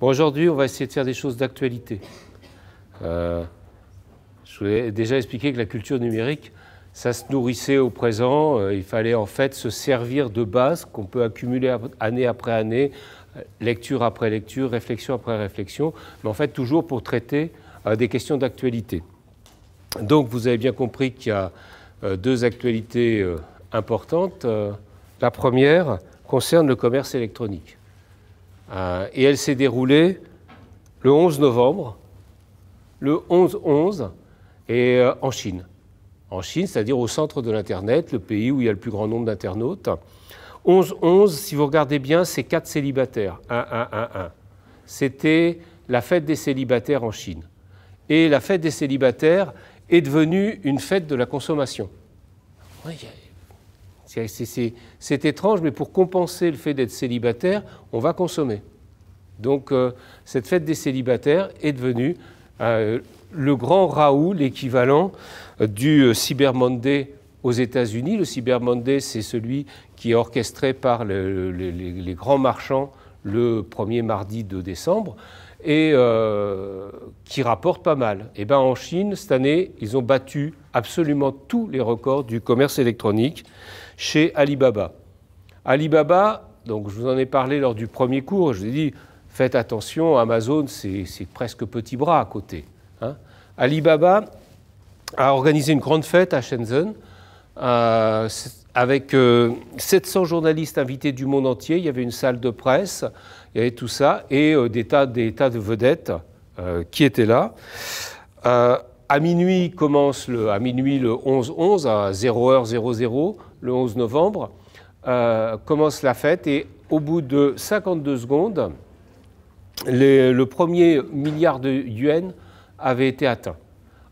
aujourd'hui, on va essayer de faire des choses d'actualité. Euh, je vous ai déjà expliqué que la culture numérique, ça se nourrissait au présent. Euh, il fallait en fait se servir de bases qu'on peut accumuler année après année, euh, lecture après lecture, réflexion après réflexion, mais en fait toujours pour traiter des questions d'actualité. Donc vous avez bien compris qu'il y a deux actualités importantes. La première concerne le commerce électronique. Euh, et elle s'est déroulée le 11 novembre, le 11-11, et euh, en Chine. En Chine, c'est-à-dire au centre de l'Internet, le pays où il y a le plus grand nombre d'internautes. 11-11, si vous regardez bien, c'est quatre célibataires. 1-1-1-1. C'était la fête des célibataires en Chine. Et la fête des célibataires est devenue une fête de la consommation. C'est étrange, mais pour compenser le fait d'être célibataire, on va consommer. Donc euh, cette fête des célibataires est devenue euh, le grand Raoul, l'équivalent euh, du Cyber Monday aux États-Unis. Le Cyber Monday, c'est celui qui est orchestré par les, grands marchands le premier mardi de décembre et euh, qui rapporte pas mal. Et eh ben en Chine, cette année, ils ont battu absolument tous les records du commerce électronique chez Alibaba. Alibaba, donc je vous en ai parlé lors du premier cours, je vous ai dit, faites attention, Amazon, c'est presque petit bras à côté. Hein. Alibaba a organisé une grande fête à Shenzhen euh, avec 700 euh, journalistes invités du monde entier. Il y avait une salle de presse il y avait tout ça, et euh, des, tas, des tas de vedettes euh, qui étaient là. Euh, à minuit commence le, 11-11, à 0h00, le 11 novembre, commence la fête, et au bout de 52 secondes, le premier milliard de yuan avait été atteint.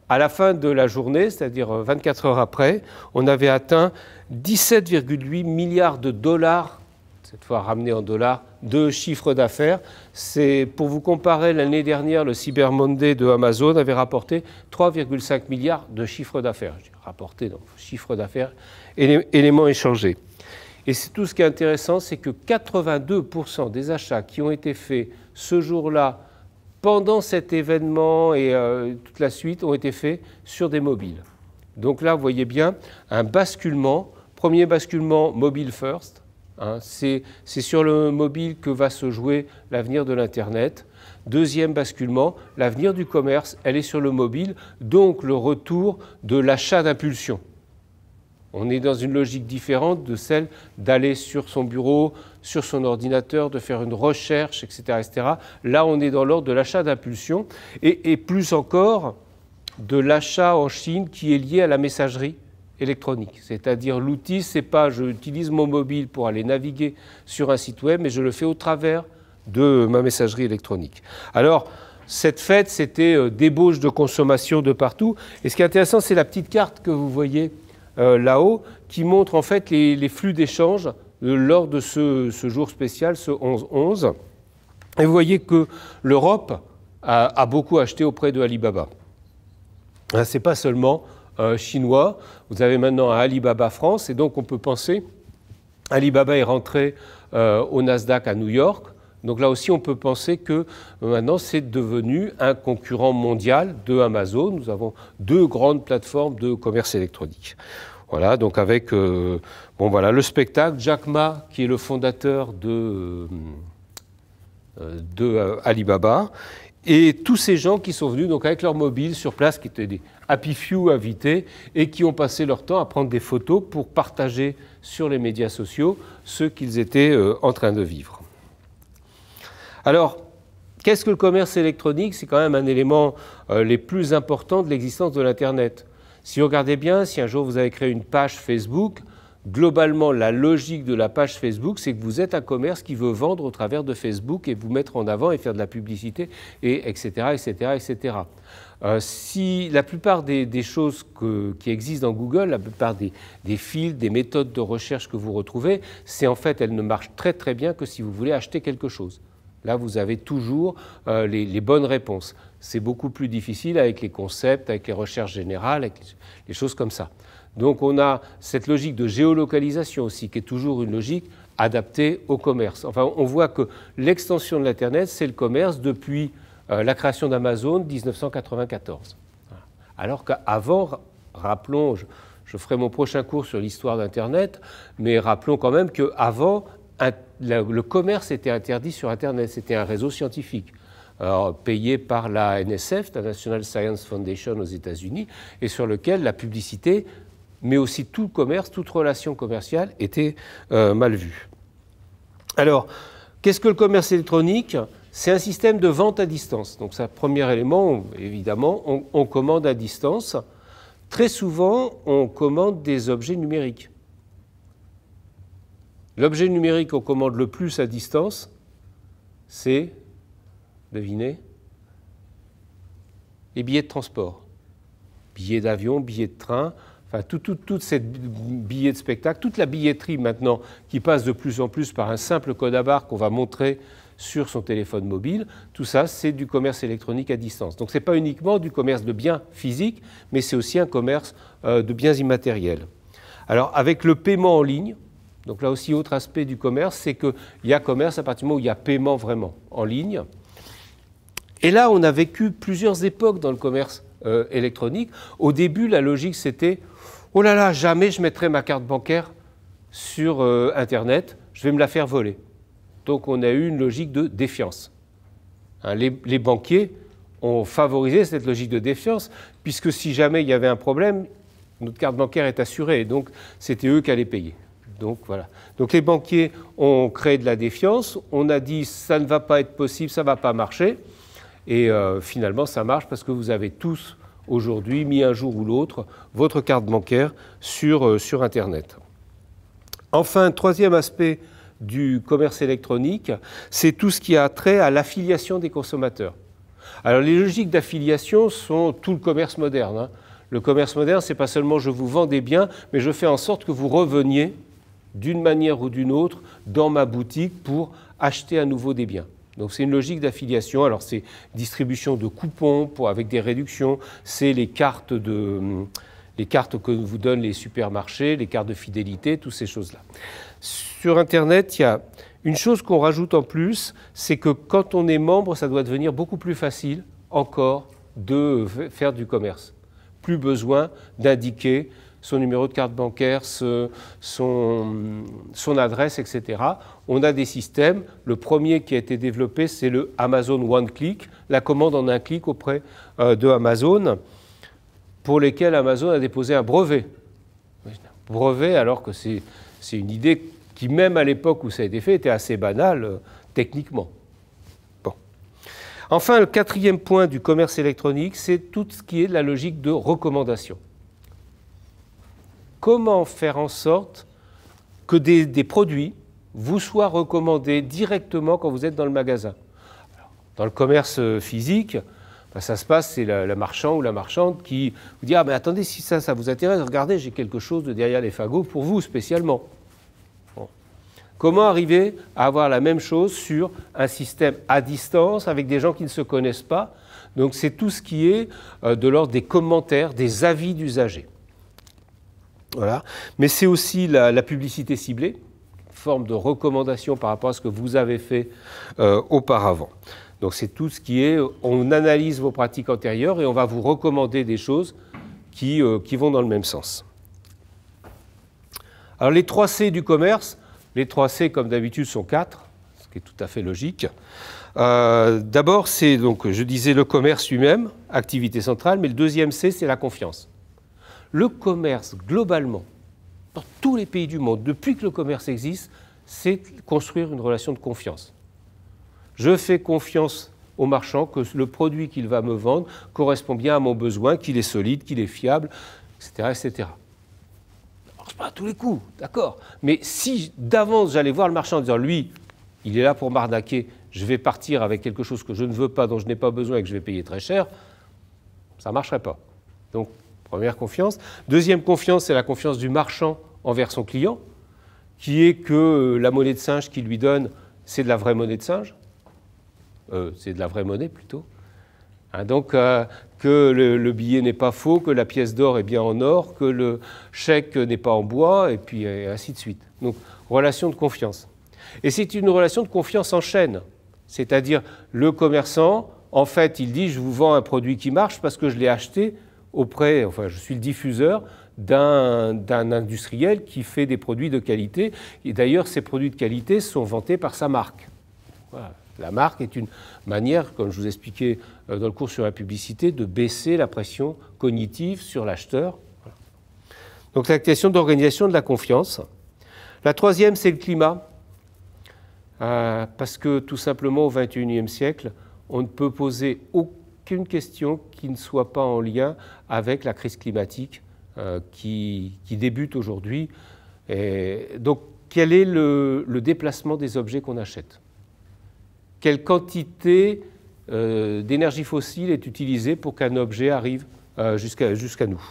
À la fin de la journée, c'est-à-dire 24 heures après, on avait atteint 17,8 milliards de dollars cette fois ramené en dollars, deux chiffres d'affaires. C'est pour vous comparer, l'année dernière, le Cyber Monday de Amazon avait rapporté 3,5 milliards de chiffres d'affaires. Je rapporté, donc chiffre d'affaires, éléments échangés. Et c'est tout ce qui est intéressant, c'est que 82% des achats qui ont été faits ce jour-là, pendant cet événement et euh, toute la suite, ont été faits sur des mobiles. Donc là, vous voyez bien un basculement, premier basculement mobile first, Hein. c'est sur le mobile que va se jouer l'avenir de l'Internet. Deuxième basculement, l'avenir du commerce, elle est sur le mobile, donc le retour de l'achat d'impulsion. On est dans une logique différente de celle d'aller sur son bureau, sur son ordinateur, de faire une recherche, etc. Là, on est dans l'ordre de l'achat d'impulsion et plus encore de l'achat en Chine qui est lié à la messagerie électronique. C'est-à-dire l'outil, c'est pas j'utilise mon mobile pour aller naviguer sur un site web, mais je le fais au travers de ma messagerie électronique. Alors, cette fête, c'était euh, débauche de consommation de partout. Et ce qui est intéressant, c'est la petite carte que vous voyez euh, là-haut, qui montre en fait les, flux d'échanges euh, lors de ce, jour spécial, ce 11-11. Et vous voyez que l'Europe a, a, beaucoup acheté auprès de Alibaba. Hein, ce n'est pas seulement euh, chinois. Vous avez maintenant Alibaba France, et donc on peut penser, Alibaba est rentré euh, au Nasdaq à New York. Donc là aussi, on peut penser que euh, maintenant, c'est devenu un concurrent mondial de Amazon. Nous avons deux grandes plateformes de commerce électronique. Voilà, donc avec bon, voilà, le spectacle, Jack Ma, qui est le fondateur de, de Alibaba, et tous ces gens qui sont venus donc avec leur mobile sur place, qui étaient des Happy Few invités et qui ont passé leur temps à prendre des photos pour partager sur les médias sociaux ce qu'ils étaient euh, en train de vivre. Alors, qu'est-ce que le commerce électronique C'est quand même un élément euh, les plus importants de l'existence de l'Internet. Si vous regardez bien, si un jour vous avez créé une page Facebook, globalement, la logique de la page Facebook, c'est que vous êtes un commerce qui veut vendre au travers de Facebook et vous mettre en avant et faire de la publicité, etc. etc., etc. si la plupart des, choses qui existent dans Google, la plupart des, des fils, des méthodes de recherche que vous retrouvez, c'est en fait, elles ne marchent très très bien que si vous voulez acheter quelque chose. Là, vous avez toujours euh, les, bonnes réponses. C'est beaucoup plus difficile avec les concepts, avec les recherches générales, avec les choses comme ça. Donc on a cette logique de géolocalisation aussi, qui est toujours une logique adaptée au commerce. Enfin, on voit que l'extension de l'Internet, c'est le commerce depuis euh, la création d'Amazon 1994. Alors qu'avant, rappelons, je, ferai mon prochain cours sur l'histoire d'Internet, mais rappelons quand même qu'avant, le commerce était interdit sur Internet, c'était un réseau scientifique. Euh, payé par la NSF, la National Science Foundation aux États-Unis, et sur lequel la publicité mais aussi tout commerce, toute relation commerciale était euh, mal vue. Alors, qu'est-ce que le commerce électronique C'est un système de vente à distance. Donc, ça, premier élément, évidemment, on, on commande à distance. Très souvent, on commande des objets numériques. L'objet numérique qu'on commande le plus à distance, c'est, devinez, les billets de transport. Billets d'avion, billets de train, Enfin, tout, toute cette billet de spectacle, toute la billetterie maintenant qui passe de plus en plus par un simple code à barre qu'on va montrer sur son téléphone mobile, tout ça, c'est du commerce électronique à distance. Donc ce n'est pas uniquement du commerce de biens physiques, mais c'est aussi un commerce euh, de biens immatériels. Alors avec le paiement en ligne, donc là aussi autre aspect du commerce, c'est qu'il y a commerce à partir du moment où il y a paiement vraiment en ligne. Et là, on a vécu plusieurs époques dans le commerce euh, électronique. Au début, la logique, c'était Oh là là, jamais je mettrai ma carte bancaire sur euh, Internet, je vais me la faire voler. Donc on a eu une logique de défiance. Hein, les, banquiers ont favorisé cette logique de défiance, puisque si jamais il y avait un problème, notre carte bancaire est assurée, donc c'était eux qui allaient payer. Donc voilà. Donc les banquiers ont créé de la défiance, on a dit ça ne va pas être possible, ça ne va pas marcher, et euh, finalement ça marche parce que vous avez tous aujourd'hui, mis un jour ou l'autre, votre carte bancaire sur, euh, sur Internet. Enfin, troisième aspect du commerce électronique, c'est tout ce qui a trait à l'affiliation des consommateurs. Alors les logiques d'affiliation sont tout le commerce moderne. Hein. Le commerce moderne, c'est pas seulement je vous vends des biens, mais je fais en sorte que vous reveniez d'une manière ou d'une autre dans ma boutique pour acheter à nouveau des biens. Donc c'est une logique d'affiliation. Alors c'est distribution de coupons avec des réductions, c'est les cartes hum, les cartes que vous donnent les supermarchés, les cartes de fidélité, toutes ces choses-là. Sur Internet, il y a une chose qu'on rajoute en plus, c'est que quand on est membre, ça doit devenir beaucoup plus facile encore de euh, faire du commerce. Plus besoin d'indiquer son numéro de carte bancaire, son, adresse, etc. On a des systèmes. Le premier qui a été développé, c'est le Amazon One Click, la commande en un clic auprès euh, de Amazon, pour lesquels Amazon a déposé un brevet. Brevet, alors que c'est une idée qui, même à l'époque où ça a été fait, était assez banale euh, techniquement. Enfin, le quatrième point du commerce électronique, c'est tout ce qui est de la logique de recommandation comment faire en sorte que des, produits vous soient recommandés directement quand vous êtes dans le magasin. Dans le commerce euh, physique, ben, ça se passe, c'est la marchand ou la marchande qui vous dit Ah, mais attendez, si ça, ça vous intéresse, regardez, j'ai quelque chose de derrière les fagots pour vous spécialement. Comment arriver à avoir la même chose sur un système à distance avec des gens qui ne se connaissent pas Donc, c'est tout ce qui est euh, de l'ordre des commentaires, des avis d'usagers. Mais c'est aussi la, publicité ciblée, forme de recommandation par rapport à ce que vous avez fait euh, auparavant. Donc c'est tout ce qui est, on analyse vos pratiques antérieures et on va vous recommander des choses qui, euh, vont dans le même sens. Alors les 3 C du commerce, les 3 C comme d'habitude sont quatre, ce qui est tout à fait logique. Euh, d'abord c'est donc, je disais, le commerce lui-même, activité centrale, mais le deuxième C c'est la confiance le commerce, globalement, dans tous les pays du monde, depuis que le commerce existe, c'est construire une relation de confiance. Je fais confiance au marchand que le produit qu'il va me vendre correspond bien à mon besoin, qu'il est solide, qu'il est fiable, etc. etc. marche pas à tous les coups, d'accord. Mais si d'avance j'allais voir le marchand en disant lui, il est là pour m'ardaquer, je vais partir avec quelque chose que je ne veux pas, dont je n'ai pas besoin et que je vais payer très cher, ça ne marcherait pas. Donc Première confiance. Deuxième confiance, c'est la confiance du marchand envers son client, qui est que euh, la monnaie de singe qu'il lui donne, c'est de la vraie monnaie de singe. Euh, c'est de la vraie monnaie plutôt. Hein, donc euh, que le, billet n'est pas faux, que la pièce d'or est bien en or, que le chèque n'est pas en bois, et puis ainsi de suite. Donc relation de confiance. Et c'est une relation de confiance en chaîne. C'est-à-dire le commerçant, en fait, il dit je vous vends un produit qui marche parce que je l'ai acheté auprès, enfin je suis le diffuseur d'un industriel qui fait des produits de qualité. Et d'ailleurs, ces produits de qualité sont vantés par sa marque. La marque est une manière, comme je vous expliquais euh, dans le cours sur la publicité, de baisser la pression cognitive sur l'acheteur. Donc la question d'organisation de la confiance. La troisième, c'est le climat. Euh, parce que tout simplement, au 21e siècle, on ne peut poser aucun qu'une question qui ne soit pas en lien avec la crise climatique euh, qui, débute aujourd'hui. Donc, quel est le, déplacement des objets qu'on achète Quelle quantité euh, d'énergie fossile est utilisée pour qu'un objet arrive euh, jusqu'à nous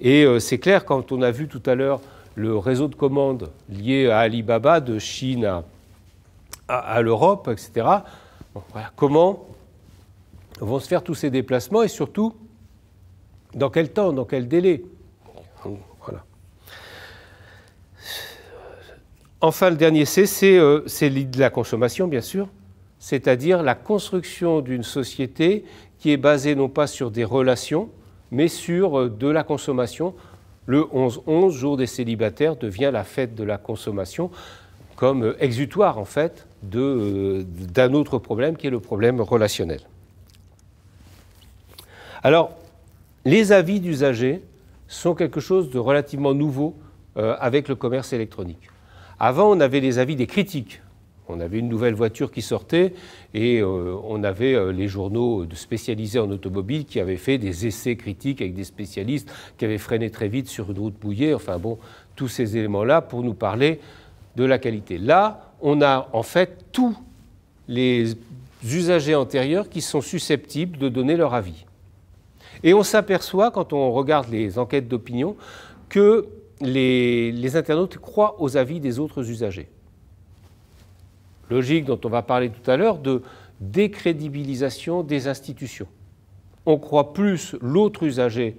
Et c'est clair, quand on a vu tout à l'heure le réseau de commandes lié à Alibaba de Chine à, l'Europe, etc., comment vont se faire tous ces déplacements et surtout dans quel temps, dans quel délai. Enfin, le dernier C, euh, c'est l'idée de la consommation, bien sûr, c'est-à-dire la construction d'une société qui est basée non pas sur des relations, mais sur euh, de la consommation. Le 11-11, jour des célibataires, devient la fête de la consommation comme euh, exutoire, en fait, d'un autre problème qui est le problème relationnel. Alors, les avis d'usagers sont quelque chose de relativement nouveau euh, avec le commerce électronique. Avant, on avait les avis des critiques. On avait une nouvelle voiture qui sortait et euh, on avait euh, les journaux spécialisés en automobile qui avaient fait des essais critiques avec des spécialistes qui avaient freiné très vite sur une route bouillée. Enfin bon, tous ces éléments-là pour nous parler de la qualité. Là, on a en fait tous les usagers antérieurs qui sont susceptibles de donner leur avis. Et on s'aperçoit, quand on regarde les enquêtes d'opinion, que les, internautes croient aux avis des autres usagers. Logique dont on va parler tout à l'heure, de décrédibilisation des institutions. On croit plus l'autre usager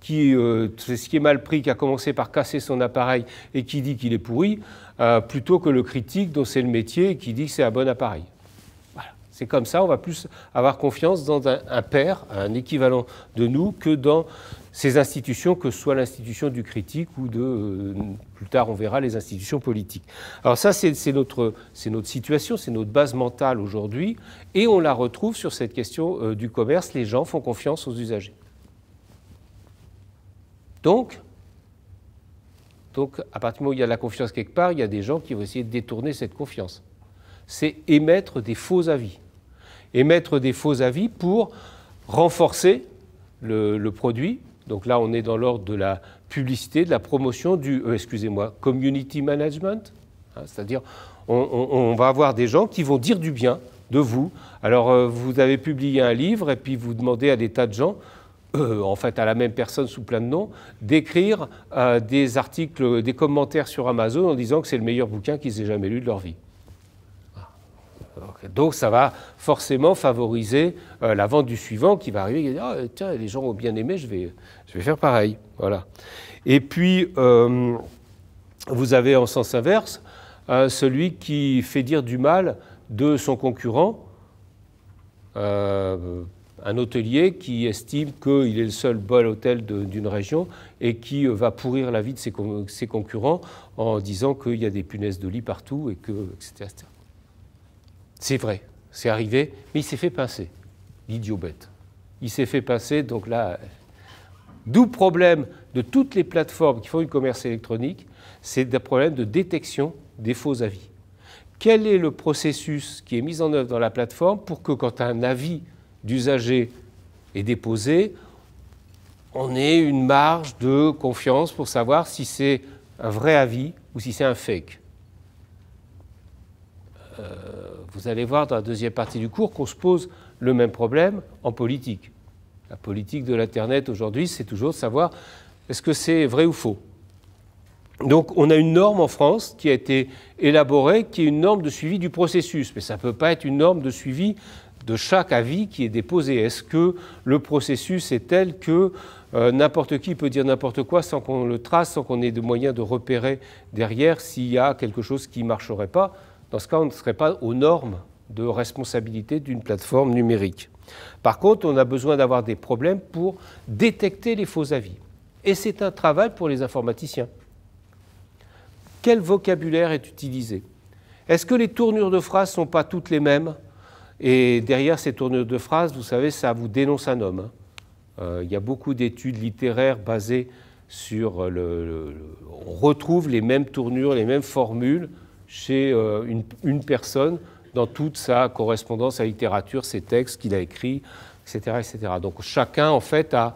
qui, euh, c'est ce qui est mal pris, qui a commencé par casser son appareil et qui dit qu'il est pourri, euh, plutôt que le critique dont c'est le métier et qui dit que c'est un bon appareil. C'est comme ça, on va plus avoir confiance dans un, père, un équivalent de nous, que dans ces institutions, que ce soit l'institution du critique ou de, euh, plus tard on verra, les institutions politiques. Alors ça, c'est notre, notre situation, c'est notre base mentale aujourd'hui, et on la retrouve sur cette question euh, du commerce, les gens font confiance aux usagers. Donc, donc, à partir du moment où il y a la confiance quelque part, il y a des gens qui vont essayer de détourner cette confiance. C'est émettre des faux avis émettre des faux avis pour renforcer le, produit. Donc là, on est dans l'ordre de la publicité, de la promotion du, euh, excusez-moi, community management. Hein, c'est-à-dire, on, va avoir des gens qui vont dire du bien de vous. Alors, euh, vous avez publié un livre et puis vous demandez à des tas de gens, euh, en fait à la même personne sous plein de noms, d'écrire des articles, des commentaires sur Amazon en disant que c'est le meilleur bouquin qu'ils aient jamais lu de leur vie. Donc ça va forcément favoriser euh, la vente du suivant qui va arriver et dire ah, tiens les gens ont bien aimé, je vais, je vais faire pareil. Voilà. Et puis euh, vous avez en sens inverse euh, celui qui fait dire du mal de son concurrent, un hôtelier qui estime qu'il est le seul bon hôtel d'une région et qui va pourrir la vie de ses, concurrents en disant qu'il y a des punaises de lit partout et que etc. C'est vrai, c'est arrivé, mais il s'est fait pincer, l'idiot bête. Il s'est fait pincer, donc là, d'où problème de toutes les plateformes qui font du commerce électronique, c'est le problème de détection des faux avis. Quel est le processus qui est mis en œuvre dans la plateforme pour que quand un avis d'usager est déposé, on ait une marge de confiance pour savoir si c'est un vrai avis ou si c'est un fake euh, vous allez voir dans la deuxième partie du cours qu'on se pose le même problème en politique. La politique de l'Internet aujourd'hui, c'est toujours de savoir est-ce que c'est vrai ou faux. Donc on a une norme en France qui a été élaborée, qui est une norme de suivi du processus, mais ça ne peut pas être une norme de suivi de chaque avis qui est déposé. Est-ce que le processus est tel que euh, n'importe qui peut dire n'importe quoi sans qu'on le trace, sans qu'on ait de moyens de repérer derrière s'il y a quelque chose qui ne marcherait pas dans ce cas, on ne serait pas aux normes de responsabilité d'une plateforme numérique. Par contre, on a besoin d'avoir des problèmes pour détecter les faux avis. Et c'est un travail pour les informaticiens. Quel vocabulaire est utilisé Est-ce que les tournures de phrases ne sont pas toutes les mêmes Et derrière ces tournures de phrases, vous savez, ça vous dénonce un homme. Hein. Euh, il y a beaucoup d'études littéraires basées sur le, on retrouve les mêmes tournures, les mêmes formules chez euh, une, personne dans toute sa correspondance, sa littérature, ses textes qu'il a écrits, etc., etc. Donc chacun, en fait, a,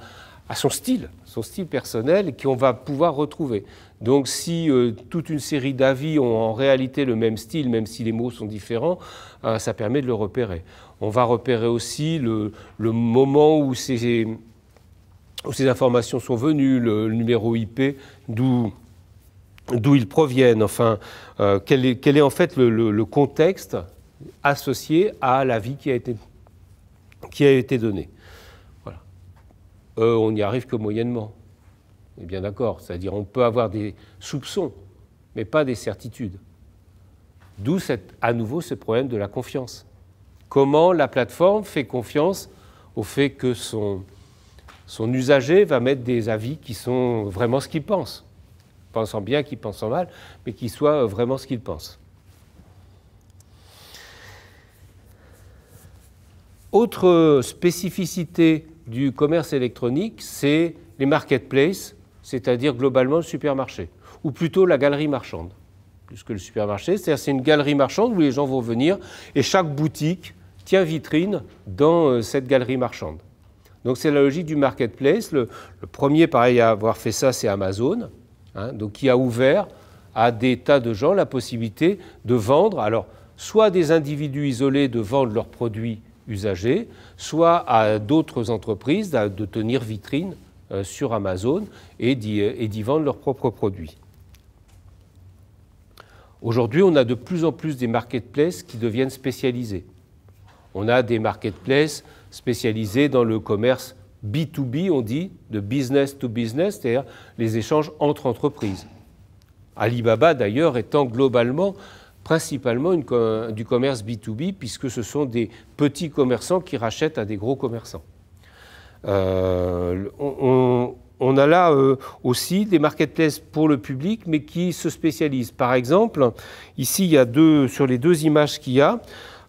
son style, son style personnel qu'on va pouvoir retrouver. Donc si euh, toute une série d'avis ont en réalité le même style, même si les mots sont différents, euh, ça permet de le repérer. On va repérer aussi le, moment où ces, informations sont venues, le numéro IP, d'où d'où ils proviennent, enfin, euh, quel, est, en fait le, contexte associé à la vie qui a été, donné Voilà. Euh, on n'y arrive que moyennement. On est bien d'accord, c'est-à-dire on peut avoir des soupçons, mais pas des certitudes. D'où à nouveau ce problème de la confiance. Comment la plateforme fait confiance au fait que son, son usager va mettre des avis qui sont vraiment ce qu'il pense pensant bien, qui en mal, mais qui soit euh, vraiment ce qu'ils pensent. Autre euh, spécificité du commerce électronique, c'est les marketplaces, c'est-à-dire globalement le supermarché, ou plutôt la galerie marchande, plus le supermarché. C'est-à-dire c'est une galerie marchande où les gens vont venir et chaque boutique tient vitrine dans euh, cette galerie marchande. Donc c'est la logique du marketplace. le premier, pareil, à avoir fait ça, c'est Amazon. Hein, donc qui a ouvert à des tas de gens la possibilité de vendre, alors soit des individus isolés de vendre leurs produits usagés, soit à d'autres entreprises de tenir vitrine euh, sur Amazon et d'y vendre leurs propres produits. Aujourd'hui, on a de plus en plus des marketplaces qui deviennent spécialisés. On a des marketplaces spécialisés dans le commerce B2B, on dit, de business to business, c'est-à-dire les échanges entre entreprises. Alibaba, d'ailleurs, étant globalement principalement du commerce B2B, puisque ce sont des petits commerçants qui rachètent à des gros commerçants. Euh, on, a là euh, aussi des marketplaces pour le public, mais qui se spécialisent. Par exemple, ici, il a sur les deux images qu'il y a,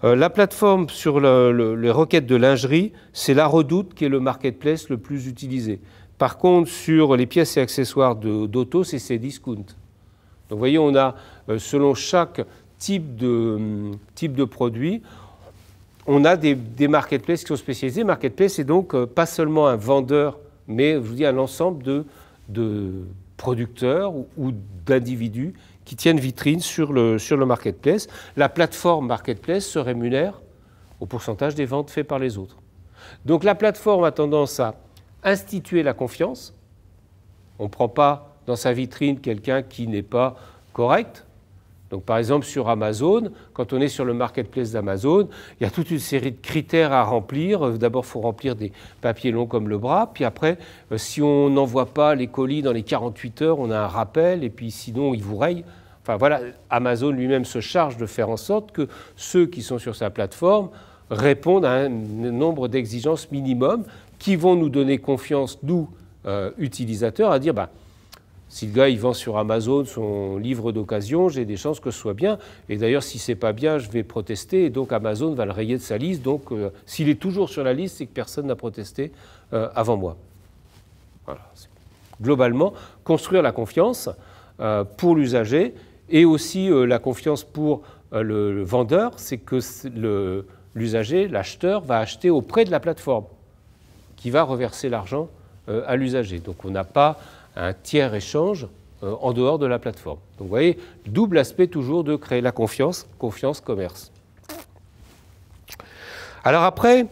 euh, la plateforme sur les requêtes de lingerie, c'est la Redoute qui est le marketplace le plus utilisé. Par contre, sur les pièces et accessoires d'auto, c'est Cdiscount. Donc vous voyez, on a, euh, selon chaque type de, hum, type de produit, on a des, des marketplaces qui sont spécialisés. Marketplace, c'est donc euh, pas seulement un vendeur, mais je vous dis un ensemble de, producteurs ou d'individus qui tiennent vitrine sur le, marketplace. La plateforme marketplace se rémunère au pourcentage des ventes faites par les autres. Donc la plateforme a tendance à instituer la confiance. On ne prend pas dans sa vitrine quelqu'un qui n'est pas correct, donc par exemple sur Amazon, quand on est sur le marketplace d'Amazon, il y a toute une série de critères à remplir. Euh, d'abord, il faut remplir des papiers longs comme le bras, puis après, euh, si on n'envoie pas les colis dans les 48 heures, on a un rappel, et puis sinon, ils vous rayent. Enfin voilà, Amazon lui-même se charge de faire en sorte que ceux qui sont sur sa plateforme répondent à un nombre d'exigences minimum qui vont nous donner confiance, nous, euh, utilisateurs, à dire bah, si le gars il vend sur Amazon son livre d'occasion, j'ai des chances que ce soit bien. Et d'ailleurs, si c'est pas bien, je vais protester. Et donc Amazon va le rayer de sa liste. Donc euh, s'il est toujours sur la liste, c'est que personne n'a protesté euh, avant moi. Voilà. Globalement, construire la confiance euh, pour l'usager et aussi la confiance pour le, vendeur, c'est que l'usager, l'acheteur, va acheter auprès de la plateforme qui va reverser l'argent à l'usager. Donc on n'a pas un tiers échange euh, en dehors de la plateforme. Donc vous voyez, double aspect toujours de créer la confiance, confiance, commerce. Alors après,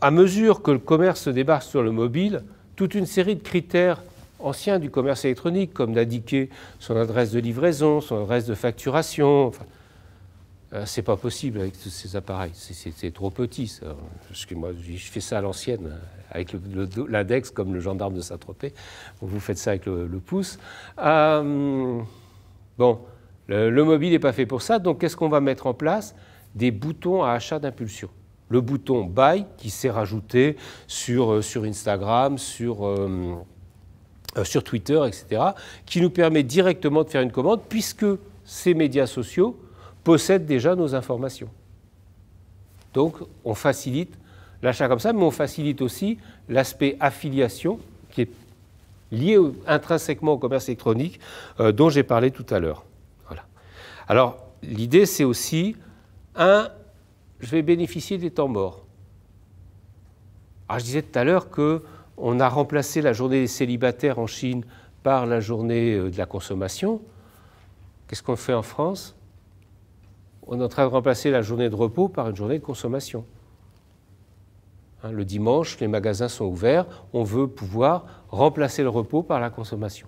à, mesure que le commerce se débarque sur le mobile, toute une série de critères anciens du commerce électronique, comme d'indiquer son adresse de livraison, son adresse de facturation, ce euh, c'est pas possible avec tous ces appareils, c'est trop petit que moi, je fais ça à l'ancienne, avec l'index comme le gendarme de Saint-Tropez. Vous faites ça avec le, pouce. Euh, bon, le, mobile n'est pas fait pour ça, donc qu'est-ce qu'on va mettre en place Des boutons à achat d'impulsion le bouton Buy qui s'est rajouté sur, euh, sur Instagram, sur, sur Twitter, etc., qui nous permet directement de faire une commande, puisque ces médias sociaux possèdent déjà nos informations. Donc on facilite l'achat comme ça, mais on facilite aussi l'aspect affiliation qui est lié intrinsèquement au commerce électronique euh, dont j'ai parlé tout à l'heure. Voilà. Alors l'idée c'est aussi, un, je vais bénéficier des temps morts. Alors je disais tout à l'heure qu'on a remplacé la journée des célibataires en Chine par la journée euh, de la consommation. Qu'est-ce qu'on fait en France on est en train de remplacer la journée de repos par une journée de consommation. Hein, le dimanche, les magasins sont ouverts, on veut pouvoir remplacer le repos par la consommation.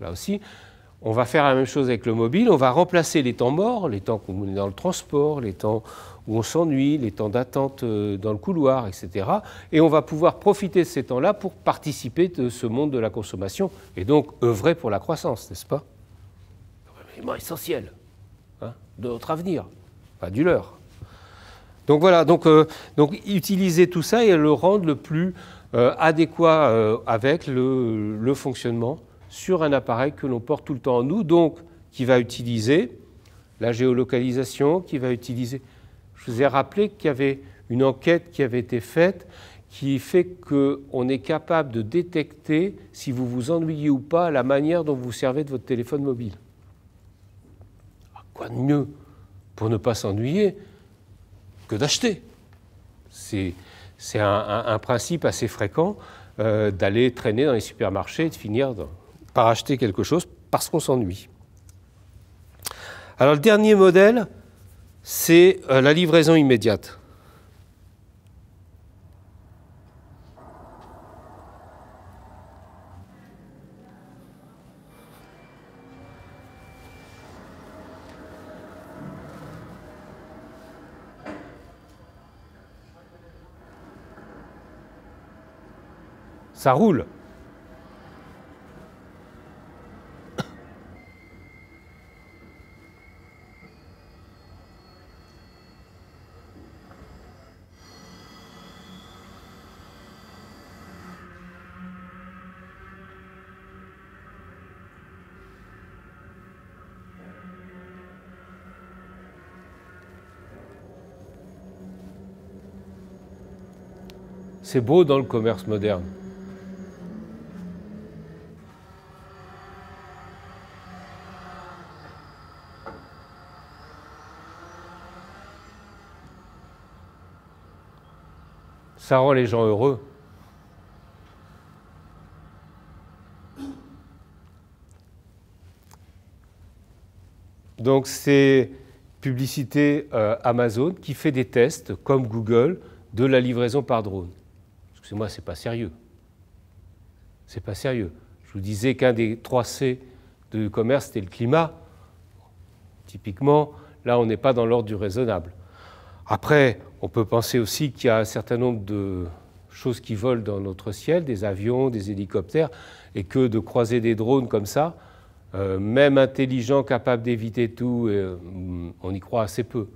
Là aussi, on va faire la même chose avec le mobile, on va remplacer les temps morts, les temps qu'on est dans le transport, les temps où on s'ennuie, les temps d'attente euh, dans le couloir, etc. Et on va pouvoir profiter de ces temps-là pour participer de ce monde de la consommation et donc œuvrer pour la croissance, n'est-ce pas C'est essentiel de notre avenir, pas du leur. Donc voilà, donc, euh, donc utiliser tout ça et le rendre le plus euh, adéquat euh, avec le, fonctionnement sur un appareil que l'on porte tout le temps en nous, donc qui va utiliser la géolocalisation, qui va utiliser... Je vous ai rappelé qu'il y avait une enquête qui avait été faite qui fait qu'on est capable de détecter si vous vous ennuyez ou pas la manière dont vous servez de votre téléphone mobile. Quoi de mieux pour ne pas s'ennuyer que d'acheter C'est un, principe assez fréquent euh, d'aller traîner dans les supermarchés et de finir par acheter quelque chose parce qu'on s'ennuie. Alors le dernier modèle, c'est euh, la livraison immédiate. ça roule. C'est beau dans le commerce moderne. Ça rend les gens heureux. Donc c'est publicité euh, Amazon qui fait des tests, comme Google, de la livraison par drone. Excusez-moi, c'est pas sérieux. C'est pas sérieux. Je vous disais qu'un des trois C du commerce, c'était le climat. Typiquement, là, on n'est pas dans l'ordre du raisonnable. Après, on peut penser aussi qu'il y a un certain nombre de choses qui volent dans notre ciel, des avions, des hélicoptères, et que de croiser des drones comme ça, euh, même intelligents, capables d'éviter tout, euh, on y croit assez peu.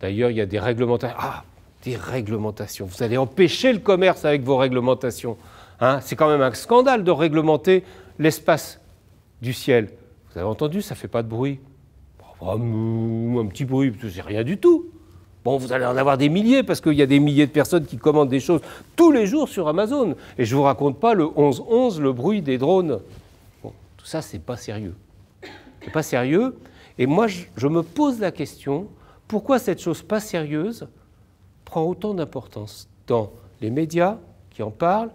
D'ailleurs, il y a des réglementations. Ah, des réglementations. Vous allez empêcher le commerce avec vos réglementations. Hein. C'est quand même un scandale de réglementer l'espace du ciel. Vous avez entendu, ça ne fait pas de bruit. un petit bruit, c'est rien du tout. Bon, vous allez en avoir des milliers parce qu'il y a des milliers de personnes qui commandent des choses tous les jours sur Amazon. Et je ne vous raconte pas le 11-11, le bruit des drones. Bon, tout ça, c'est pas sérieux. C'est pas sérieux. Et moi, je, je me pose la question pourquoi cette chose pas sérieuse prend autant d'importance dans les médias qui en parlent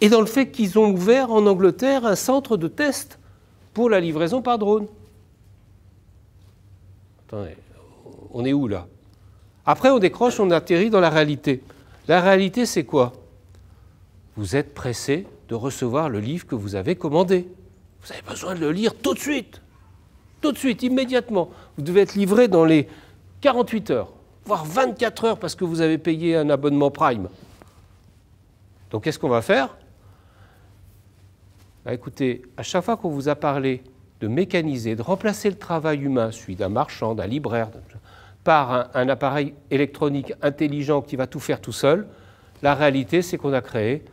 et dans le fait qu'ils ont ouvert en Angleterre un centre de test pour la livraison par drone. Attendez, on est où là après, on décroche, on atterrit dans la réalité. La réalité, c'est quoi Vous êtes pressé de recevoir le livre que vous avez commandé. Vous avez besoin de le lire tout de suite. Tout de suite, immédiatement. Vous devez être livré dans les 48 heures, voire 24 heures parce que vous avez payé un abonnement Prime. Donc qu'est-ce qu'on va faire bah, Écoutez, à chaque fois qu'on vous a parlé de mécaniser, de remplacer le travail humain, celui d'un marchand, d'un libraire, par un, appareil électronique intelligent qui va tout faire tout seul, la réalité, c'est qu'on a créé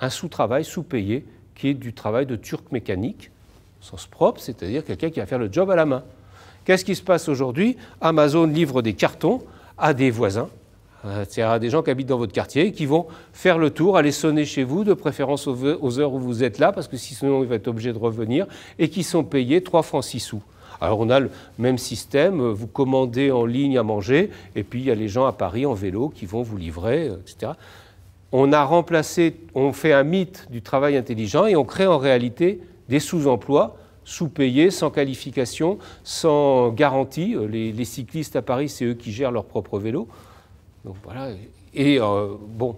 un sous-travail, sous-payé, qui est du travail de turc mécanique, au sens propre, c'est-à-dire quelqu'un qui va faire le job à la main. Qu'est-ce qui se passe aujourd'hui Amazon livre des cartons à des voisins, c'est-à-dire à des gens qui habitent dans votre quartier et qui vont faire le tour, aller sonner chez vous, de préférence aux heures où vous êtes là, parce que sinon ils vont être obligés de revenir, et qui sont payés 3 francs 6 sous. Alors on a le même système, euh, vous commandez en ligne à manger, et puis il y a les gens à Paris en vélo qui vont vous livrer, euh, etc. On a remplacé, on fait un mythe du travail intelligent et on crée en réalité des sous-emplois sous-payés, sans qualification, sans garantie. Euh, les, cyclistes à Paris, c'est eux qui gèrent leur propre vélo. Donc voilà. Et bon,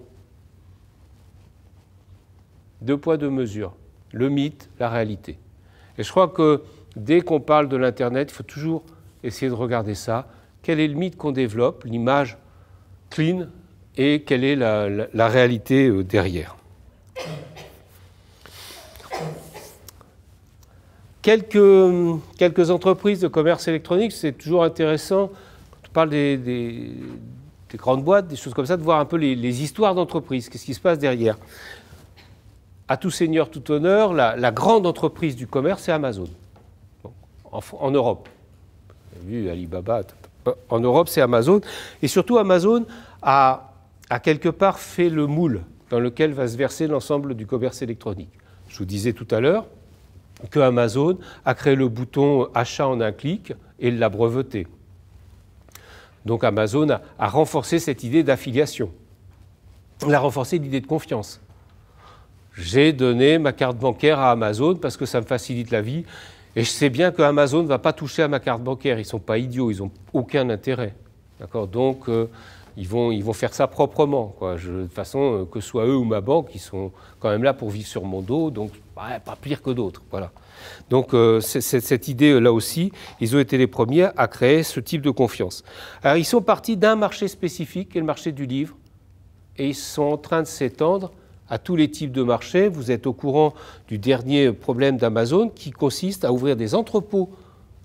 deux poids, deux mesures. Le mythe, la réalité. Et je crois que dès qu'on parle de l'Internet, il faut toujours essayer de regarder ça. Quel est le mythe qu'on développe, l'image clean, et quelle est la, réalité euh, derrière quelques, quelques entreprises de commerce électronique, c'est toujours intéressant, quand on parle des, grandes boîtes, des choses comme ça, de voir un peu les, histoires d'entreprises, qu'est-ce qui se passe derrière. À tout seigneur, tout honneur, la, la grande entreprise du commerce, c'est Amazon en, Europe. Vous avez vu Alibaba, euh, en Europe, c'est Amazon. Et surtout, Amazon a, quelque part fait le moule dans lequel va se verser l'ensemble du commerce électronique. Je vous disais tout à l'heure que Amazon a créé le bouton achat en un clic et l'a breveté. Donc Amazon a, renforcé cette idée d'affiliation. Il a renforcé l'idée de confiance. J'ai donné ma carte bancaire à Amazon parce que ça me facilite la vie et je sais bien que Amazon ne va pas toucher à ma carte bancaire. Ils ne sont pas idiots, ils n'ont aucun intérêt. D'accord Donc, euh, ils, vont, ils vont faire ça proprement. de toute façon, euh, que ce soit eux ou ma banque, ils sont quand même là pour vivre sur mon dos, donc pas pire que d'autres. Voilà. Donc, euh, cette idée, là aussi, ils ont été les premiers à créer ce type de confiance. Alors, ils sont partis d'un marché spécifique, qui est le marché du livre, et ils sont en train de s'étendre à tous les types de marchés. Vous êtes au courant du dernier problème d'Amazon qui consiste à ouvrir des entrepôts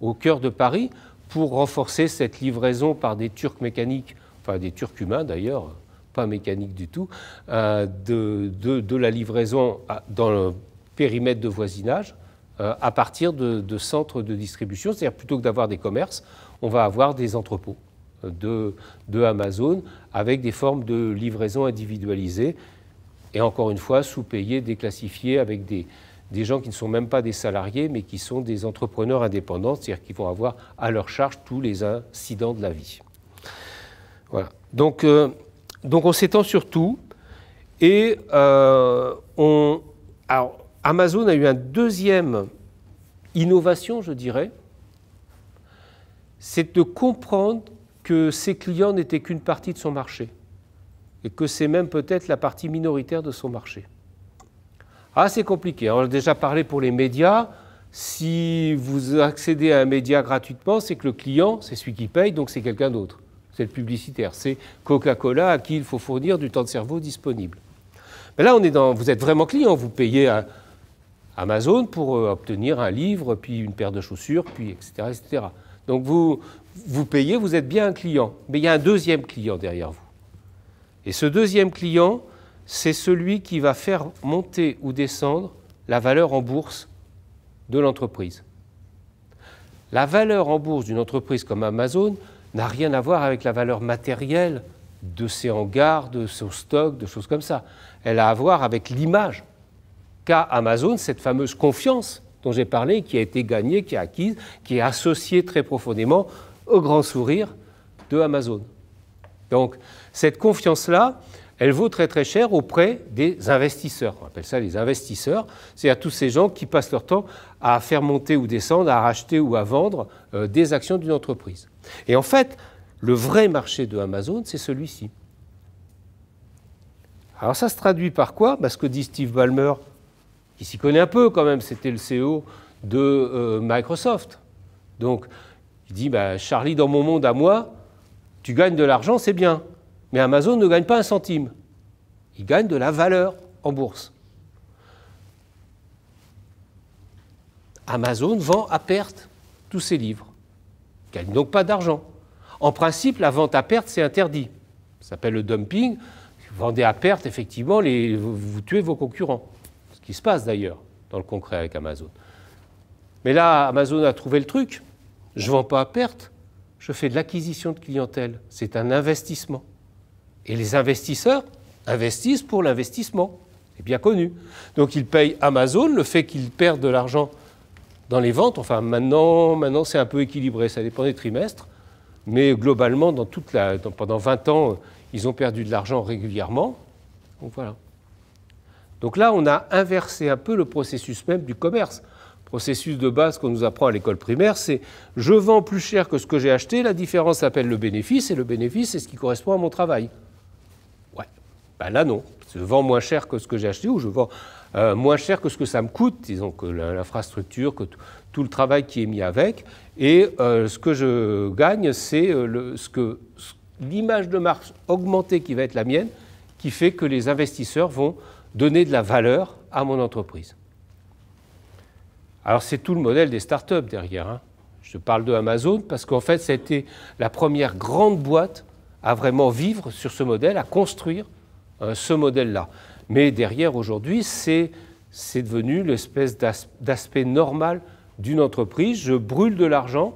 au cœur de Paris pour renforcer cette livraison par des Turcs mécaniques, enfin des Turcs humains d'ailleurs, pas mécaniques du tout, euh, de, la livraison dans le périmètre de voisinage euh, à partir de, centres de distribution. C'est-à-dire plutôt que d'avoir des commerces, on va avoir des entrepôts de Amazon avec des formes de livraison individualisées et encore une fois sous-payés, déclassifiés avec des, gens qui ne sont même pas des salariés, mais qui sont des entrepreneurs indépendants, c'est-à-dire qui vont avoir à leur charge tous les incidents de la vie. Voilà. Donc, euh, donc on s'étend sur tout. Et euh, on, Amazon a eu un deuxième innovation, je dirais, c'est de comprendre que ses clients n'étaient qu'une partie de son marché et que c'est même peut-être la partie minoritaire de son marché. Ah, c'est compliqué. Hein. On a déjà parlé pour les médias. Si vous accédez à un média gratuitement, c'est que le client, c'est celui qui paye, donc c'est quelqu'un d'autre. C'est le publicitaire. C'est Coca-Cola à qui il faut fournir du temps de cerveau disponible. Mais là, on est dans, vous êtes vraiment client. Vous payez Amazon pour euh, obtenir un livre, puis une paire de chaussures, puis etc. Donc vous, vous payez, vous êtes bien un client. Mais il y a un deuxième client derrière vous. Et ce deuxième client, c'est celui qui va faire monter ou descendre la valeur en bourse de l'entreprise. La valeur en bourse d'une entreprise comme Amazon n'a rien à voir avec la valeur matérielle de ses hangars, de son stock, de choses comme ça. Elle a à voir avec l'image qu'a Amazon, cette fameuse confiance dont j'ai parlé, qui a été gagnée, qui est acquise, qui est associée très profondément au grand sourire de Amazon. Donc, cette confiance-là, elle vaut très très cher auprès des investisseurs. On appelle ça les investisseurs, cest à tous ces gens qui passent leur temps à faire monter ou descendre, à racheter ou à vendre euh, des actions d'une entreprise. Et en fait, le vrai marché de Amazon, c'est celui-ci. Alors ça se traduit par quoi bah, Ce que dit Steve Ballmer, qui s'y connaît un peu quand même, c'était le CEO de euh, Microsoft. Donc il dit, bah, Charlie, dans mon monde à moi, tu gagnes de l'argent, c'est bien. Mais Amazon ne gagne pas un centime. Il gagne de la valeur en bourse. Amazon vend à perte tous ses livres. Il gagne donc pas d'argent. En principe, la vente à perte, c'est interdit. Ça s'appelle le dumping. Vous vendez à perte, effectivement, vous, vous tuez vos concurrents. Ce qui se passe d'ailleurs dans le concret avec Amazon. Mais là, Amazon a trouvé le truc. Je ne vends pas à perte, je fais de l'acquisition de clientèle. C'est un investissement. Et les investisseurs investissent pour l'investissement. C'est bien connu. Donc ils payent Amazon, le fait qu'ils perdent de l'argent dans les ventes, enfin maintenant, maintenant c'est un peu équilibré, ça dépend des trimestres, mais globalement, dans toute la, pendant 20 ans, ils ont perdu de l'argent régulièrement. Donc voilà. Donc là, on a inversé un peu le processus même du commerce. Le processus de base qu'on nous apprend à l'école primaire, c'est je vends plus cher que ce que j'ai acheté, la différence s'appelle le bénéfice, et le bénéfice, c'est ce qui correspond à mon travail. Bah, là, non. Je vends moins cher que ce que j'ai acheté ou je vends euh, moins cher que ce que ça me coûte, disons, que l'infrastructure, que tout le travail qui est mis avec. Et euh, ce que je gagne, c'est euh, l'image de marque augmentée qui va être la mienne, qui fait que les investisseurs vont donner de la valeur à mon entreprise. Alors c'est tout le modèle des startups derrière. Hein. Je parle de Amazon parce qu'en fait, ça a été la première grande boîte à vraiment vivre sur ce modèle, à construire euh, ce modèle-là. Mais derrière, aujourd'hui, c'est devenu l'espèce d'aspect normal d'une entreprise. Je brûle de l'argent,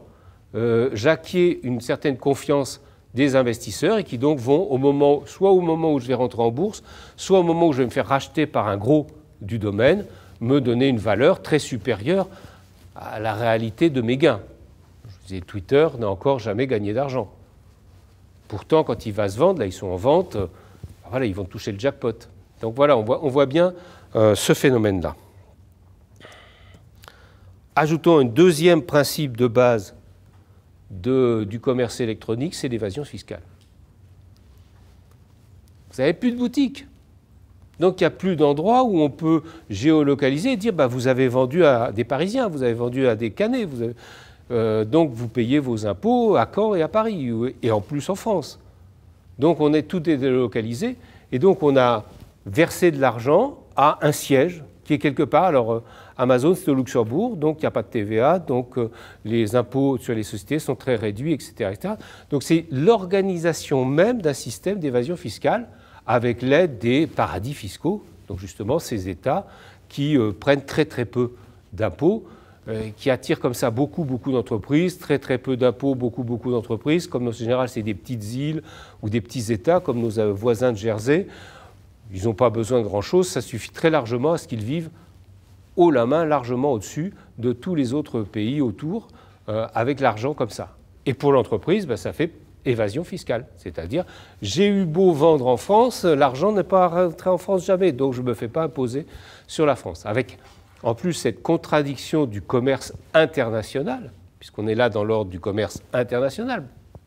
euh, j'acquiers une certaine confiance des investisseurs et qui donc vont au moment, soit au moment où je vais rentrer en bourse, soit au moment où je vais me faire racheter par un gros du domaine, me donner une valeur très supérieure à la réalité de mes gains. Je disais, Twitter n'a encore jamais gagné d'argent. Pourtant, quand il va se vendre, là ils sont en vente, euh, ah, voilà, ils vont toucher le jackpot. Donc voilà, on voit, bien euh, ce phénomène-là. Ajoutons un deuxième principe de base du commerce électronique, c'est l'évasion fiscale. Vous n'avez plus de boutique. Donc il n'y a plus d'endroit où on peut géolocaliser et dire bah, vous avez vendu à des Parisiens, vous avez vendu à des Canets, euh, donc vous payez vos impôts à Caen et à Paris, et en plus en France. Donc on est tout délocalisé et donc on a versé de l'argent à un siège qui est quelque part. Alors euh, Amazon c'est au Luxembourg, donc il n'y a pas de TVA, donc euh, les impôts sur les sociétés sont très réduits, etc. etc. Donc c'est l'organisation même d'un système d'évasion fiscale avec l'aide des paradis fiscaux, donc justement ces États qui euh, prennent très très peu d'impôts euh, qui attire comme ça beaucoup, beaucoup d'entreprises, très, très peu d'impôts, beaucoup, beaucoup d'entreprises. Comme en général, c'est des petites îles ou des petits États, comme nos euh, voisins de Jersey. Ils n'ont pas besoin de grand-chose, ça suffit très largement à ce qu'ils vivent haut la main, largement au-dessus de tous les autres pays autour, euh, avec l'argent comme ça. Et pour l'entreprise, bah, ça fait évasion fiscale. C'est-à-dire, j'ai eu beau vendre en France, l'argent n'est pas rentré en France jamais, donc je ne me fais pas imposer sur la France. Avec en plus cette contradiction du commerce international, puisqu'on est là dans l'ordre du commerce international,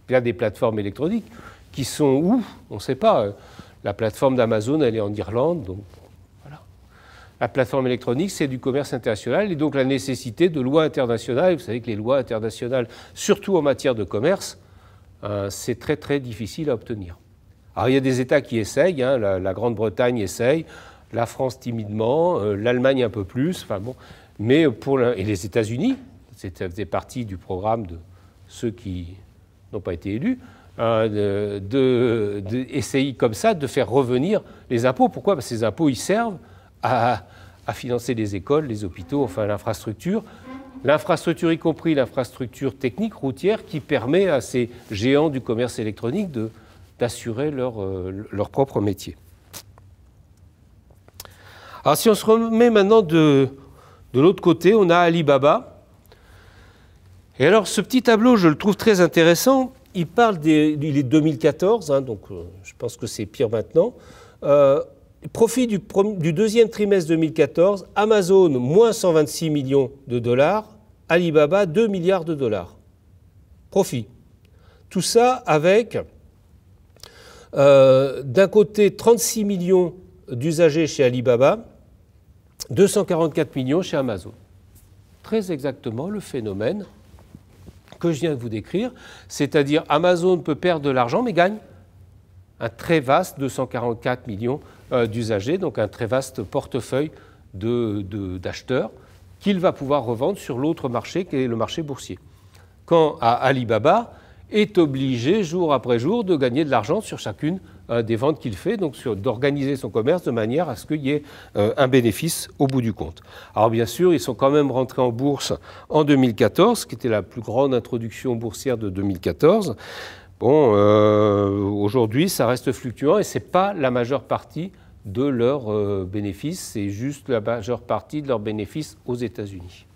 il y a des plateformes électroniques, qui sont où On ne sait pas. Euh, la plateforme d'Amazon, elle est en Irlande, donc voilà. La plateforme électronique, c'est du commerce international, et donc la nécessité de lois internationales. Vous savez que les lois internationales, surtout en matière de commerce, euh, c'est très très difficile à obtenir. Alors il y a des États qui essayent, hein, la Grande-Bretagne essaye, la France timidement, euh, l'Allemagne un peu plus, mais pour et les États-Unis, ça faisait partie du programme de ceux qui n'ont pas été élus, euh, comme ça de faire revenir les impôts. Pourquoi Parce que ces impôts, ils servent à, financer les écoles, les hôpitaux, enfin l'infrastructure. L'infrastructure, y compris l'infrastructure technique routière, qui permet à ces géants du commerce électronique d'assurer euh, leur propre métier. Alors si on se remet maintenant de, de l'autre côté, on a Alibaba. Et alors ce petit tableau, je le trouve très intéressant. Il parle des, il est 2014, hein, donc euh, je pense que c'est pire maintenant. Euh, profit du, deuxième trimestre 2014, Amazon moins 126 millions de dollars, Alibaba 2 milliards de dollars. Profit. Tout ça avec euh, d'un côté 36 millions d'usagers chez Alibaba, 244 millions chez Amazon. Très exactement le phénomène que je viens de vous décrire, c'est-à-dire Amazon peut perdre de l'argent mais gagne un très vaste 244 millions euh, d'usagers, donc un très vaste portefeuille d'acheteurs qu'il va pouvoir revendre sur l'autre marché qui est le marché boursier. Quand à Alibaba est obligé jour après jour de gagner de l'argent sur chacune euh, des ventes qu'il fait, donc d'organiser son commerce de manière à ce qu'il y ait euh, un bénéfice au bout du compte. Alors bien sûr, ils sont quand même rentrés en bourse en 2014, qui était la plus grande introduction boursière de 2014. Bon, euh, aujourd'hui, ça reste fluctuant et ce n'est pas la majeure partie de leurs bénéfices, c'est juste la majeure partie de leurs bénéfices aux États-Unis.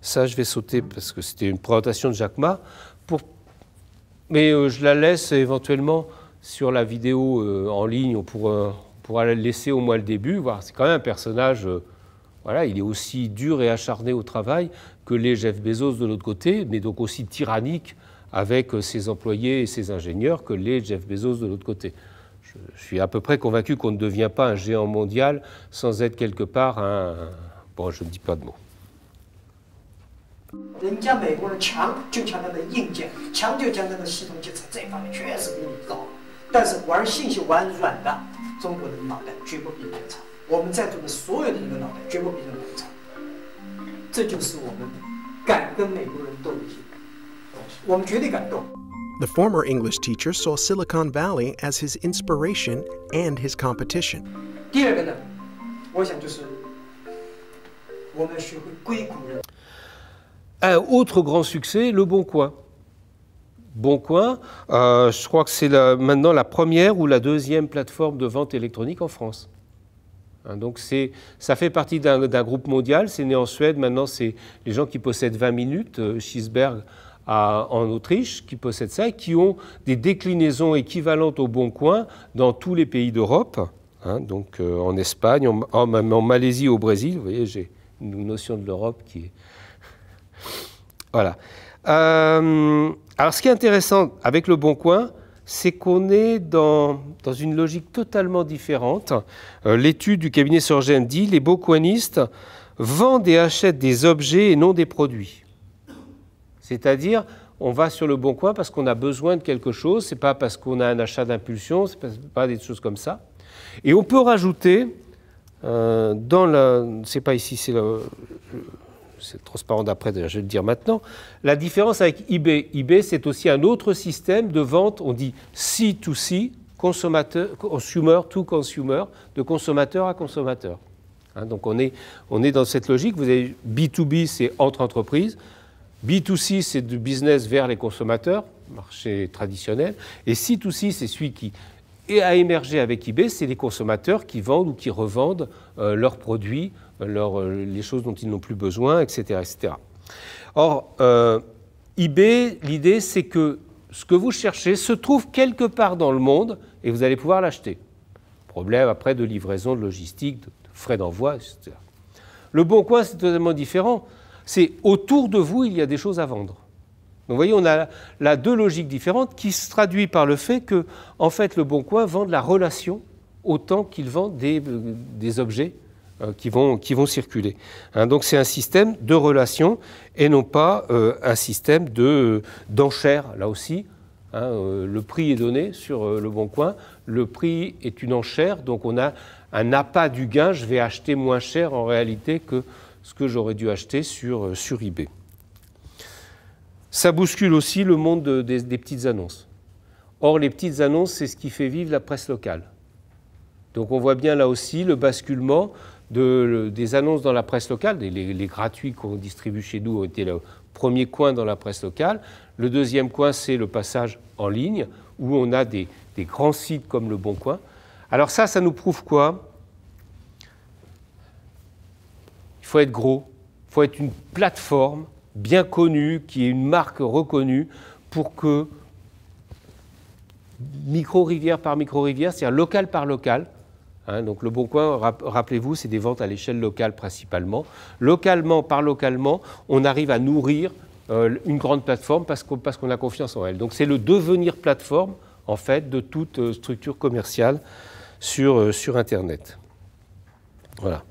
Ça, je vais sauter parce que c'était une présentation de Jacques Pour mais euh, je la laisse éventuellement sur la vidéo euh, en ligne, on pourra, la laisser au moins le début, voir, c'est quand même un personnage, euh, voilà, il est aussi dur et acharné au travail que les Jeff Bezos de l'autre côté, mais donc aussi tyrannique avec ses employés et ses ingénieurs que les Jeff Bezos de l'autre côté. Je, je, suis à peu près convaincu qu'on ne devient pas un géant mondial sans être quelque part un... Bon, je ne dis pas de mots. 人家美国人强就强在的硬件，强就强在的系统集成，这方面确实比你高。但是玩信息玩软的，中国人脑袋绝不比人家差。我们在座的所有的人的脑袋绝不比人家差。这就是我们敢跟美国人斗的东西，我们绝对敢斗。The former English teacher saw Silicon Valley as his inspiration and his competition。第二个呢，我想就是我们要学会硅谷人。Un autre grand succès, Le Bon Coin. Bon Coin, euh, je crois que c'est maintenant la première ou la deuxième plateforme de vente électronique en France. Hein, donc ça fait partie d'un groupe mondial, c'est né en Suède, maintenant c'est les gens qui possèdent 20 minutes, euh, Schisberg en Autriche, qui possèdent ça, et qui ont des déclinaisons équivalentes au Bon Coin dans tous les pays d'Europe, hein, donc euh, en Espagne, en, en, en, Malaisie, au Brésil. Vous voyez, j'ai une notion de l'Europe qui est voilà. Euh, alors, ce qui est intéressant avec Le Bon Coin, c'est qu'on est dans, dans, une logique totalement différente. Euh, l'étude du cabinet Sorgen dit les coinistes vendent et achètent des objets et non des produits. C'est-à-dire, on va sur le bon coin parce qu'on a besoin de quelque chose, c'est pas parce qu'on a un achat d'impulsion, ce pas, pas des choses comme ça. Et on peut rajouter, euh, dans le. C'est pas ici, c'est le c'est transparent d'après, je vais le dire maintenant. La différence avec eBay, eBay, c'est aussi un autre système de vente, on dit C2C, consommateur, consumer to consumer, de consommateur à consommateur. Hein, donc on est, on est dans cette logique, vous avez B2B, c'est entre entreprises, B2C, c'est du business vers les consommateurs, marché traditionnel, et C2C, c'est celui qui et à émerger avec eBay, c'est les consommateurs qui vendent ou qui revendent euh, leurs produits, euh, euh, les choses dont ils n'ont plus besoin, etc. etc. Or, eBay, l'idée, c'est que ce que vous cherchez se trouve quelque part dans le monde et vous allez pouvoir l'acheter. Problème après de livraison, de logistique, de frais d'envoi, etc. Le Bon Coin, c'est totalement différent. C'est autour de vous, il y a des choses à vendre. Donc vous voyez, on a là deux logiques différentes qui se traduisent par le fait que, en fait, le Bon Coin vend de la relation autant qu'il vend des, euh, objets euh, qui, vont, circuler. Hein, donc c'est un système de relation et non pas euh, un système de, d'enchères, là aussi. Hein, le prix est donné sur le bon coin, le prix est une enchère, donc on a un appât du gain, je vais acheter moins cher en réalité que ce que j'aurais dû acheter sur, sur eBay. Ça bouscule aussi le monde des, petites annonces. Or, les petites annonces, c'est ce qui fait vivre la presse locale. Donc on voit bien là aussi le basculement des annonces dans la presse locale. Les, gratuits qu'on distribue chez nous ont été le premier coin dans la presse locale. Le deuxième coin, c'est le passage en ligne, où on a des, des, grands sites comme Le Bon Coin. Alors ça, ça nous prouve quoi Il faut être gros, il faut être une plateforme bien connue, qui est une marque reconnue, pour que micro-rivière par micro-rivière, c'est-à-dire local par local, hein, donc le Bon Coin, rappelez-vous, c'est des ventes à l'échelle locale principalement, localement par localement, on arrive à nourrir euh, une grande plateforme parce qu'on a confiance en elle. Donc c'est le devenir plateforme, en fait, de toute euh, structure commerciale sur euh, Internet. Voilà.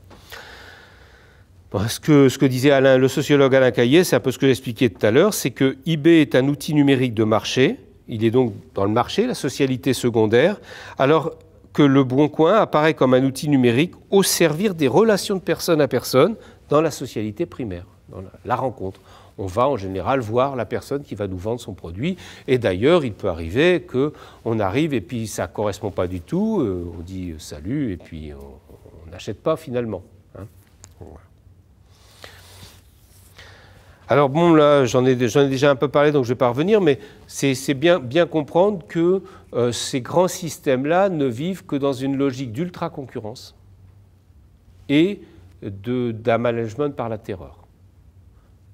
Ce que, disait le sociologue Alain Caillé, c'est un peu ce que j'expliquais tout à l'heure, c'est que eBay est un outil numérique de marché, il est donc dans le marché, la socialité secondaire, alors que le Bon Coin apparaît comme un outil numérique au servir des relations de personne à personne dans la socialité primaire, dans la, rencontre on va en général voir la personne qui va nous vendre son produit. Et d'ailleurs, il peut arriver qu'on arrive et puis ça ne correspond pas du tout, euh, on dit euh, salut et puis on n'achète pas finalement. voilà. Hein. Alors bon, là, j'en ai, déjà un peu parlé, donc je ne vais pas revenir, mais c'est bien, comprendre que euh, ces grands systèmes-là ne vivent que dans une logique d'ultra-concurrence et d'un par la terreur.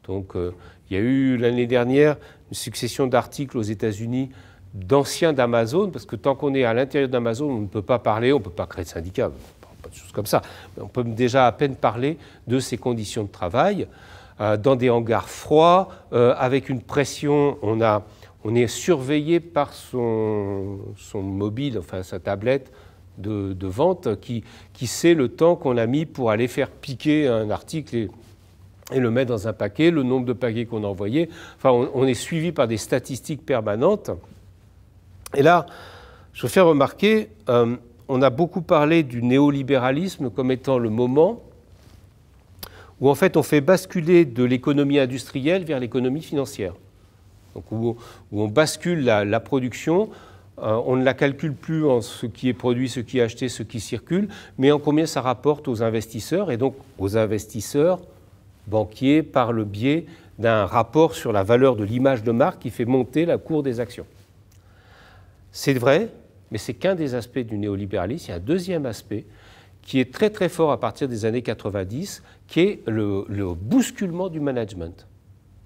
Donc euh, il y a eu l'année dernière une succession d'articles aux États-Unis d'anciens d'Amazon, parce que tant qu'on est à l'intérieur d'Amazon, on ne peut pas parler, on ne peut pas créer de syndicat, pas de choses comme ça. Mais on peut déjà à peine parler de ces conditions de travail. Euh, dans des hangars froids, euh, avec une pression, on, a, on est surveillé par son, son mobile, enfin sa tablette, de, vente qui, qui sait le temps qu'on a mis pour aller faire piquer un article et, le mettre dans un paquet, le nombre de paquets qu'on a envoyés. Enfin, on, est suivi par des statistiques permanentes. Et là, je fais remarquer, euh, on a beaucoup parlé du néolibéralisme comme étant le moment où en fait on fait basculer de l'économie industrielle vers l'économie financière. Donc où, on bascule la, production, euh, on ne la calcule plus en ce qui est produit, ce qui est acheté, ce qui circule, mais en combien ça rapporte aux investisseurs, et donc aux investisseurs banquiers par le biais d'un rapport sur la valeur de l'image de marque qui fait monter la cour des actions. C'est vrai, mais c'est qu'un des aspects du néolibéralisme. Il y a un deuxième aspect qui est très très fort à partir des années 90, qui est le, bousculement du management.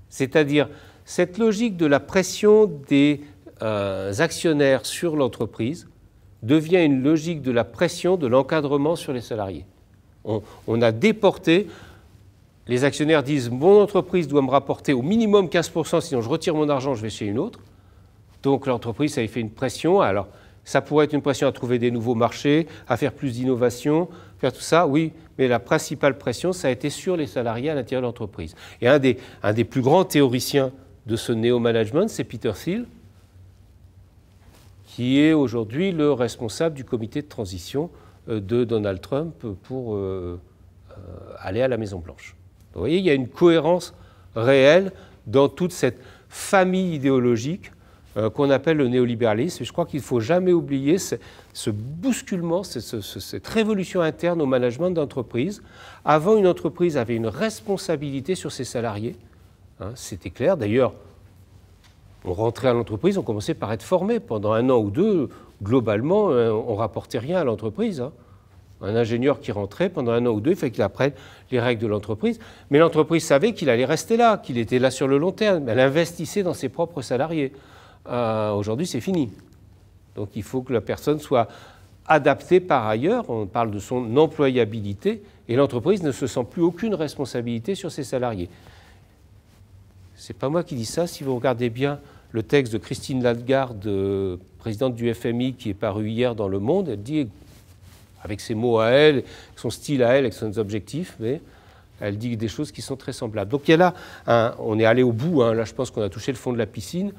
C'est-à-dire cette logique de la pression des euh, actionnaires sur l'entreprise devient une logique de la pression de l'encadrement sur les salariés. On, a déporté, les actionnaires disent mon entreprise doit me rapporter au minimum 15%, sinon je retire mon argent, je vais chez une autre. Donc l'entreprise avait fait une pression. Alors ça pourrait être une pression à trouver des nouveaux marchés, à faire plus d'innovation, faire tout ça. Oui, mais la principale pression, ça a été sur les salariés à l'intérieur de l'entreprise. Et un des, un des plus grands théoriciens de ce néo-management, c'est Peter Thiel, qui est aujourd'hui le responsable du comité de transition euh, de Donald Trump pour euh, euh, aller à la Maison-Blanche. Vous voyez, il y a une cohérence réelle dans toute cette famille idéologique euh, qu'on appelle le néolibéralisme. Et je crois qu'il ne faut jamais oublier ce, bousculement, cette révolution interne au management d'entreprise. Avant, une entreprise avait une responsabilité sur ses salariés. Hein, c'était clair. D'ailleurs, on rentrait à l'entreprise, on commençait par être formé. Pendant un an ou deux, globalement, euh, on rapportait rien à l'entreprise. Hein. Un ingénieur qui rentrait pendant un an ou deux, il fallait qu'il apprenne les règles de l'entreprise. Mais l'entreprise savait qu'il allait rester là, qu'il était là sur le long terme. Elle investissait dans ses propres salariés. Euh, aujourd'hui c'est fini. Donc il faut que la personne soit adaptée par ailleurs, on parle de son employabilité, et l'entreprise ne se sent plus aucune responsabilité sur ses salariés. C'est pas moi qui dis ça, si vous regardez bien le texte de Christine Lagarde, euh, présidente du FMI, qui est paru hier dans Le Monde, elle dit, avec ses mots à elle, son style à elle, avec ses objectifs, mais elle dit des choses qui sont très semblables. Donc il y a là, on est allé au bout, hein. là je pense qu'on a touché le fond de la piscine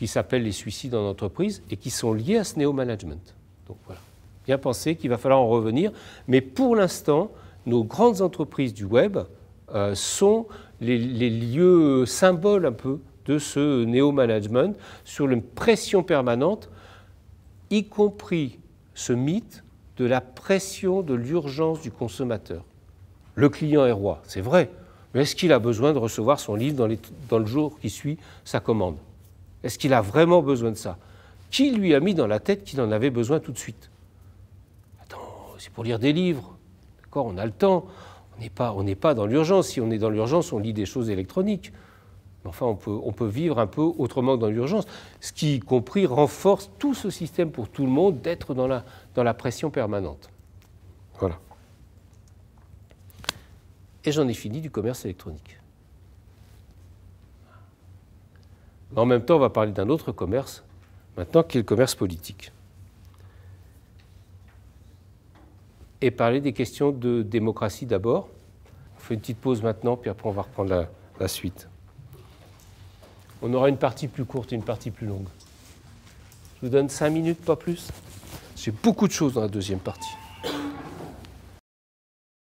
qui s'appellent les suicides en entreprise et qui sont liés à ce néo-management. Donc voilà, bien pensé qu'il va falloir en revenir. Mais pour l'instant, nos grandes entreprises du web euh, sont les, lieux symboles un peu de ce néo-management sur une pression permanente, y compris ce mythe de la pression de l'urgence du consommateur. Le client est roi, c'est vrai, mais est-ce qu'il a besoin de recevoir son livre dans le jour qui suit sa commande est-ce qu'il a vraiment besoin de ça Qui lui a mis dans la tête qu'il en avait besoin tout de suite Attends, c'est pour lire des livres. D'accord, on a le temps. On n'est pas, pas dans l'urgence. Si on est dans l'urgence, on lit des choses électroniques. Mais enfin, on peut, on peut vivre un peu autrement que dans l'urgence, ce qui, y compris, renforce tout ce système pour tout le monde d'être dans la, dans la pression permanente. Voilà. Et j'en ai fini du commerce électronique. Mais en même temps, on va parler d'un autre commerce, maintenant, qui est le commerce politique. Et parler des questions de démocratie d'abord. On fait une petite pause maintenant, puis après, on va reprendre la, suite. On aura une partie plus courte et une partie plus longue. Je vous donne cinq minutes, pas plus. J'ai beaucoup de choses dans la deuxième partie.